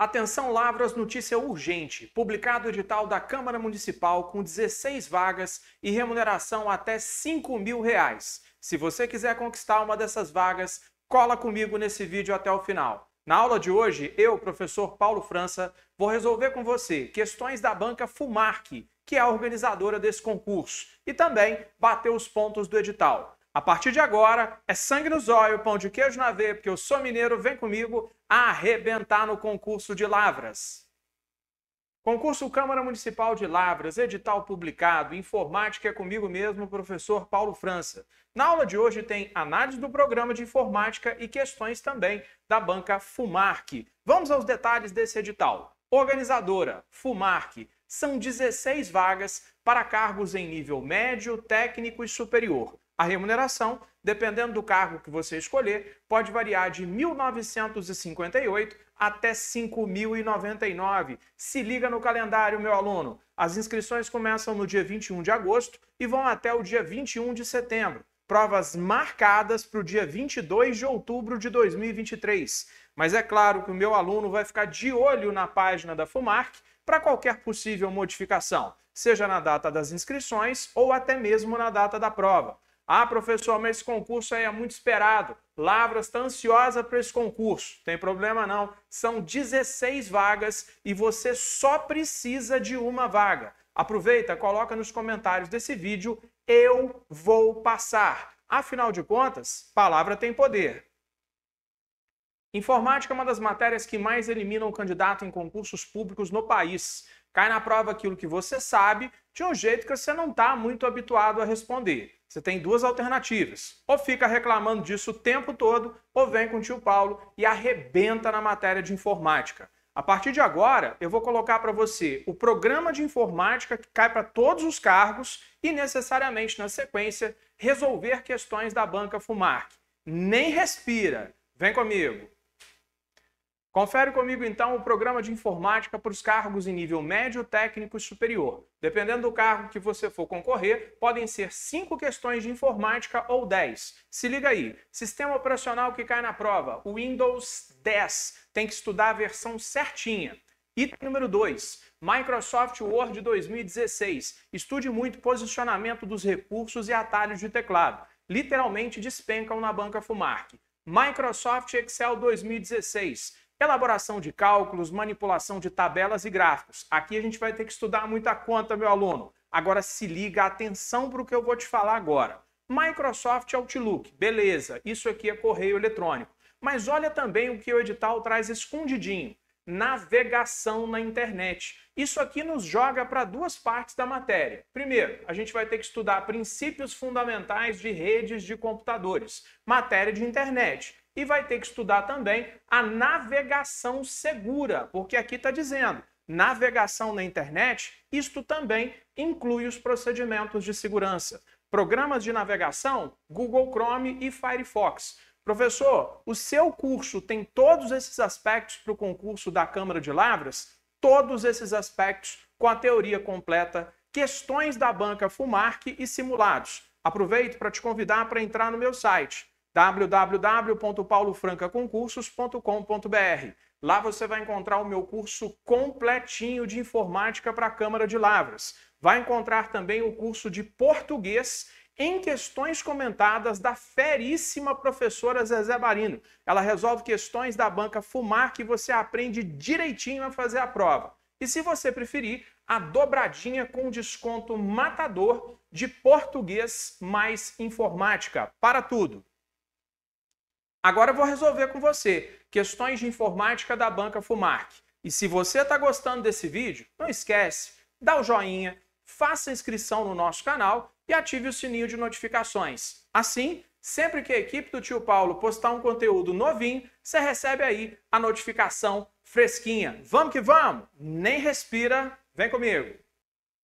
Atenção Lavras, notícia urgente. Publicado o edital da Câmara Municipal com 16 vagas e remuneração até 5 mil reais. Se você quiser conquistar uma dessas vagas, cola comigo nesse vídeo até o final. Na aula de hoje, eu, professor Paulo França, vou resolver com você questões da banca Fumarc, que é a organizadora desse concurso, e também bater os pontos do edital. A partir de agora, é sangue no zóio, pão de queijo na veia, porque eu sou mineiro, vem comigo arrebentar no concurso de Lavras. Concurso Câmara Municipal de Lavras, edital publicado, informática é comigo mesmo, professor Paulo França. Na aula de hoje tem análise do programa de informática e questões também da banca Fumarc. Vamos aos detalhes desse edital. Organizadora, Fumarc, são 16 vagas para cargos em nível médio, técnico e superior. A remuneração, dependendo do cargo que você escolher, pode variar de 1.958 até 5.099. Se liga no calendário, meu aluno. As inscrições começam no dia 21 de agosto e vão até o dia 21 de setembro. Provas marcadas para o dia 22 de outubro de 2023. Mas é claro que o meu aluno vai ficar de olho na página da FUMARC para qualquer possível modificação, seja na data das inscrições ou até mesmo na data da prova. Ah, professor, mas esse concurso aí é muito esperado. Lavras está ansiosa para esse concurso. Tem problema não. São 16 vagas e você só precisa de uma vaga. Aproveita, coloca nos comentários desse vídeo eu vou passar. Afinal de contas, palavra tem poder. Informática é uma das matérias que mais eliminam o candidato em concursos públicos no país. Cai na prova aquilo que você sabe, de um jeito que você não está muito habituado a responder. Você tem duas alternativas. Ou fica reclamando disso o tempo todo, ou vem com o tio Paulo e arrebenta na matéria de informática. A partir de agora, eu vou colocar para você o programa de informática que cai para todos os cargos e necessariamente na sequência resolver questões da banca Fumarc. Nem respira. Vem comigo. Confere comigo então o programa de informática para os cargos em nível médio, técnico e superior. Dependendo do cargo que você for concorrer, podem ser 5 questões de informática ou 10. Se liga aí: sistema operacional que cai na prova, o Windows 10. Tem que estudar a versão certinha. Item número 2, Microsoft Word 2016. Estude muito posicionamento dos recursos e atalhos de teclado. Literalmente despencam na banca Fumark. Microsoft Excel 2016 Elaboração de cálculos, manipulação de tabelas e gráficos. Aqui a gente vai ter que estudar muita conta, meu aluno. Agora se liga, atenção para o que eu vou te falar agora. Microsoft Outlook, beleza, isso aqui é correio eletrônico. Mas olha também o que o edital traz escondidinho: navegação na internet. Isso aqui nos joga para duas partes da matéria. Primeiro, a gente vai ter que estudar princípios fundamentais de redes de computadores, matéria de internet. E vai ter que estudar também a navegação segura, porque aqui está dizendo navegação na internet, isto também inclui os procedimentos de segurança. Programas de navegação, Google Chrome e Firefox. Professor, o seu curso tem todos esses aspectos para o concurso da Câmara de Lavras? Todos esses aspectos com a teoria completa, questões da banca Fumarc e simulados. Aproveito para te convidar para entrar no meu site www.paulofrancaconcursos.com.br. Lá você vai encontrar o meu curso completinho de informática para a Câmara de Lavras. Vai encontrar também o curso de português em questões comentadas da feríssima professora Zezé Barino. Ela resolve questões da banca Fumar que você aprende direitinho a fazer a prova. E se você preferir, a dobradinha com desconto matador de português mais informática. Para tudo! Agora eu vou resolver com você questões de informática da banca Fumark. E se você está gostando desse vídeo, não esquece, dá o joinha, faça inscrição no nosso canal e ative o sininho de notificações. Assim, sempre que a equipe do tio Paulo postar um conteúdo novinho, você recebe aí a notificação fresquinha. Vamos que vamos! Nem respira, vem comigo!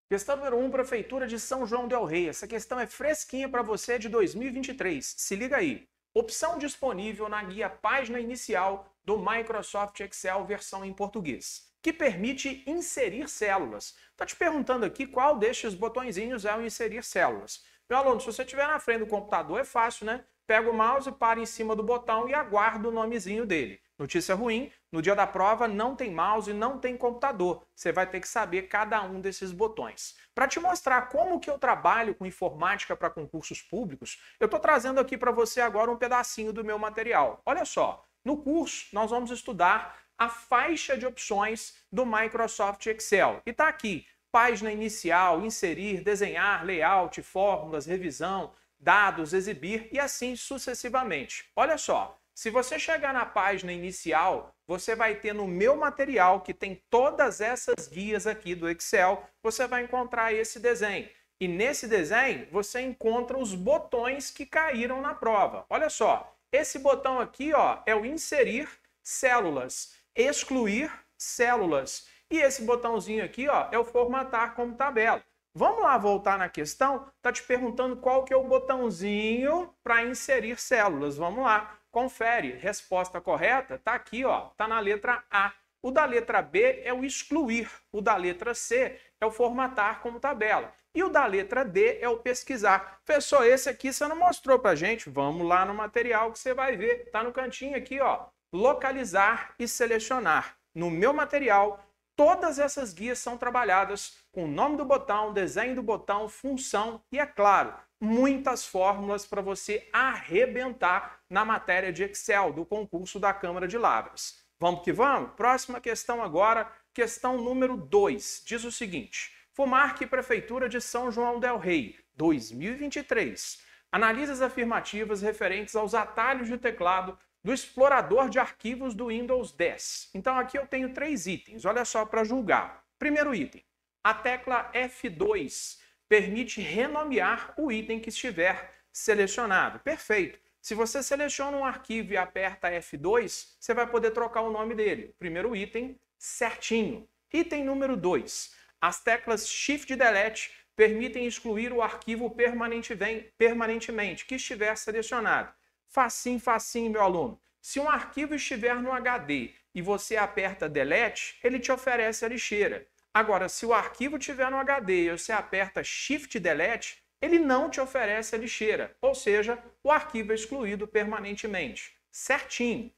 Questão número 1, um, Prefeitura de São João del Rei. Essa questão é fresquinha para você é de 2023. Se liga aí opção disponível na guia Página Inicial do Microsoft Excel versão em português, que permite inserir células. Está te perguntando aqui qual destes botõezinhos é o inserir células. Meu aluno, se você estiver na frente do computador, é fácil, né? Pega o mouse, para em cima do botão e aguarda o nomezinho dele. Notícia ruim: no dia da prova não tem mouse, e não tem computador. Você vai ter que saber cada um desses botões. Para te mostrar como que eu trabalho com informática para concursos públicos, eu estou trazendo aqui para você agora um pedacinho do meu material. Olha só, no curso nós vamos estudar a faixa de opções do Microsoft Excel. E está aqui: página inicial, inserir, desenhar, layout, fórmulas, revisão, dados, exibir e assim sucessivamente. Olha só. Se você chegar na página inicial, você vai ter no meu material, que tem todas essas guias aqui do Excel, você vai encontrar esse desenho. E nesse desenho, você encontra os botões que caíram na prova. Olha só, esse botão aqui ó, é o inserir células, excluir células. E esse botãozinho aqui ó, é o formatar como tabela. Vamos lá voltar na questão, está te perguntando qual que é o botãozinho para inserir células. Vamos lá. Confere, resposta correta está aqui, ó, está na letra A. O da letra B é o excluir, o da letra C é o formatar como tabela e o da letra D é o pesquisar. Pessoal, esse aqui você não mostrou para gente, vamos lá no material que você vai ver, está no cantinho aqui, ó, localizar e selecionar. No meu material, todas essas guias são trabalhadas com o nome do botão, desenho do botão, função e, é claro, muitas fórmulas para você arrebentar na matéria de Excel do concurso da Câmara de Lavras. Vamos que vamos? Próxima questão agora, questão número 2. Diz o seguinte: Fumarc Prefeitura de São João del Rei, 2023. Analisa as afirmativas referentes aos atalhos de teclado do explorador de arquivos do Windows 10. Então aqui eu tenho três itens, olha só para julgar. Primeiro item, a tecla F2 permite renomear o item que estiver selecionado. Perfeito. Se você seleciona um arquivo e aperta F2, você vai poder trocar o nome dele. Primeiro item, certinho. Item número 2. As teclas Shift e Delete permitem excluir o arquivo permanentemente que estiver selecionado. Facinho, facinho, meu aluno. Se um arquivo estiver no HD e você aperta Delete, ele te oferece a lixeira. Agora, se o arquivo tiver no HD e você aperta Shift Delete, ele não te oferece a lixeira, ou seja, o arquivo é excluído permanentemente. Certinho.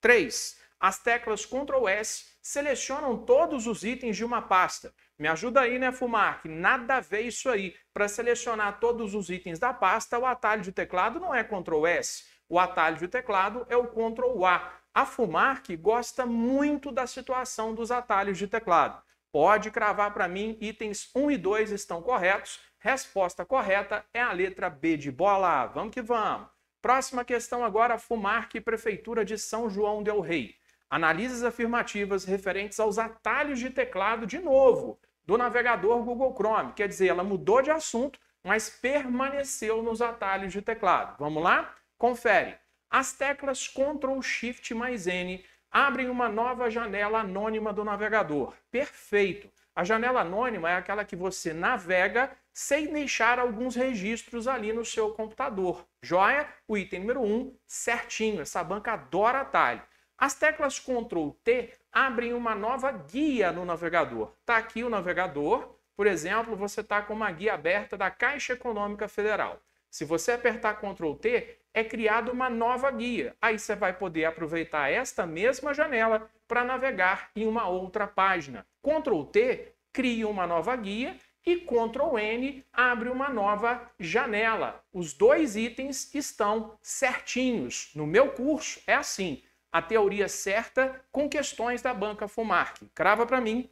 3. As teclas Ctrl S selecionam todos os itens de uma pasta. Me ajuda aí, né, Fumark? Nada a ver isso aí. Para selecionar todos os itens da pasta, o atalho de teclado não é Ctrl S. O atalho de teclado é o Ctrl A. A Fumark gosta muito da situação dos atalhos de teclado. Pode cravar para mim, itens 1 e 2 estão corretos. Resposta correta é a letra B de bola. Vamos que vamos. Próxima questão agora, Fumarc, Prefeitura de São João del Rei. Analise as afirmativas referentes aos atalhos de teclado de novo do navegador Google Chrome. Quer dizer, ela mudou de assunto, mas permaneceu nos atalhos de teclado. Vamos lá? Confere. As teclas Ctrl Shift mais N abrem uma nova janela anônima do navegador. Perfeito! A janela anônima é aquela que você navega sem deixar alguns registros ali no seu computador. Joia? O item número 1, um, certinho. Essa banca adora atalho. As teclas Ctrl T abrem uma nova guia no navegador. Está aqui o navegador. Por exemplo, você está com uma guia aberta da Caixa Econômica Federal. Se você apertar Ctrl T, é criada uma nova guia. Aí você vai poder aproveitar esta mesma janela para navegar em uma outra página. Ctrl T cria uma nova guia e Ctrl N abre uma nova janela. Os dois itens estão certinhos. No meu curso é assim: a teoria certa com questões da banca Fumarc. Crava para mim,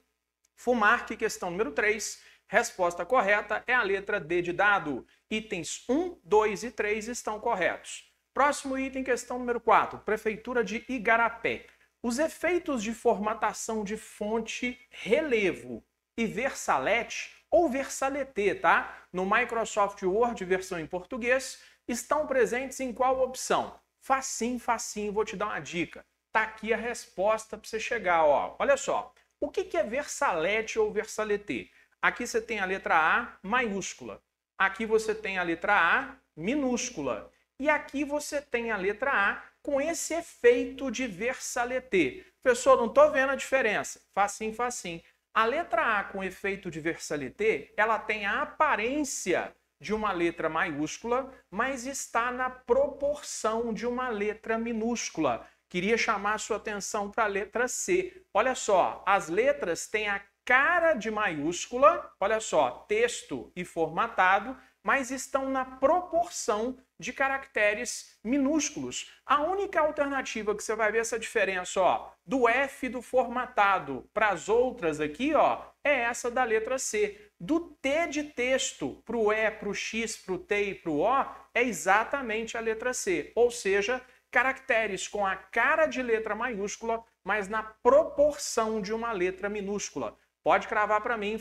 Fumarc, questão número 3 Resposta correta é a letra D de dado. Itens 1, 2 e 3 estão corretos. Próximo item, questão número 4. Prefeitura de Igarapé. Os efeitos de formatação de fonte relevo e versalete ou versalete, tá? No Microsoft Word versão em português, estão presentes em qual opção? Facinho, facinho, vou te dar uma dica. Tá aqui a resposta para você chegar, ó. Olha só. O que, é versalete ou versalete? Aqui você tem a letra A maiúscula. Aqui você tem a letra A minúscula. E aqui você tem a letra A com esse efeito de versalete. Pessoal, não estou vendo a diferença. Facinho, facinho. A letra A com efeito de versalete, ela tem a aparência de uma letra maiúscula, mas está na proporção de uma letra minúscula. Queria chamar sua atenção para a letra C. Olha só, as letras têm a cara de maiúscula, olha só, texto e formatado, mas estão na proporção de caracteres minúsculos. A única alternativa que você vai ver essa diferença, ó, do F do formatado para as outras aqui, ó, é essa da letra C. Do T de texto para o E, para o X, para o T e para o O, é exatamente a letra C, ou seja, caracteres com a cara de letra maiúscula, mas na proporção de uma letra minúscula. Pode cravar para mim,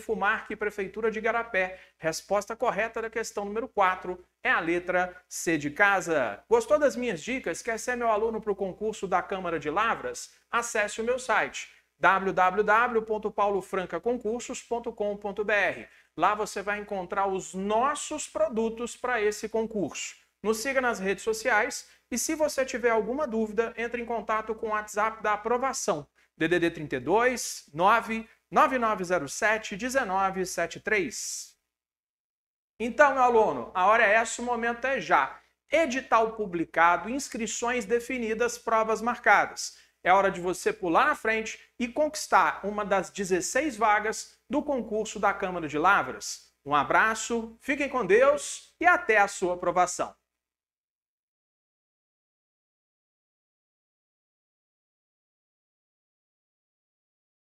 que Prefeitura de Garapé. Resposta correta da questão número 4 é a letra C de casa. Gostou das minhas dicas? Quer ser meu aluno para o concurso da Câmara de Lavras? Acesse o meu site www.paulofrancaconcursos.com.br. Lá você vai encontrar os nossos produtos para esse concurso. Nos siga nas redes sociais e se você tiver alguma dúvida, entre em contato com o WhatsApp da aprovação. DDD 32 9 9907-1973. Então, meu aluno, a hora é essa, o momento é já. Edital publicado, inscrições definidas, provas marcadas. É hora de você pular na frente e conquistar uma das 16 vagas do concurso da Câmara de Lavras. Um abraço, fiquem com Deus e até a sua aprovação.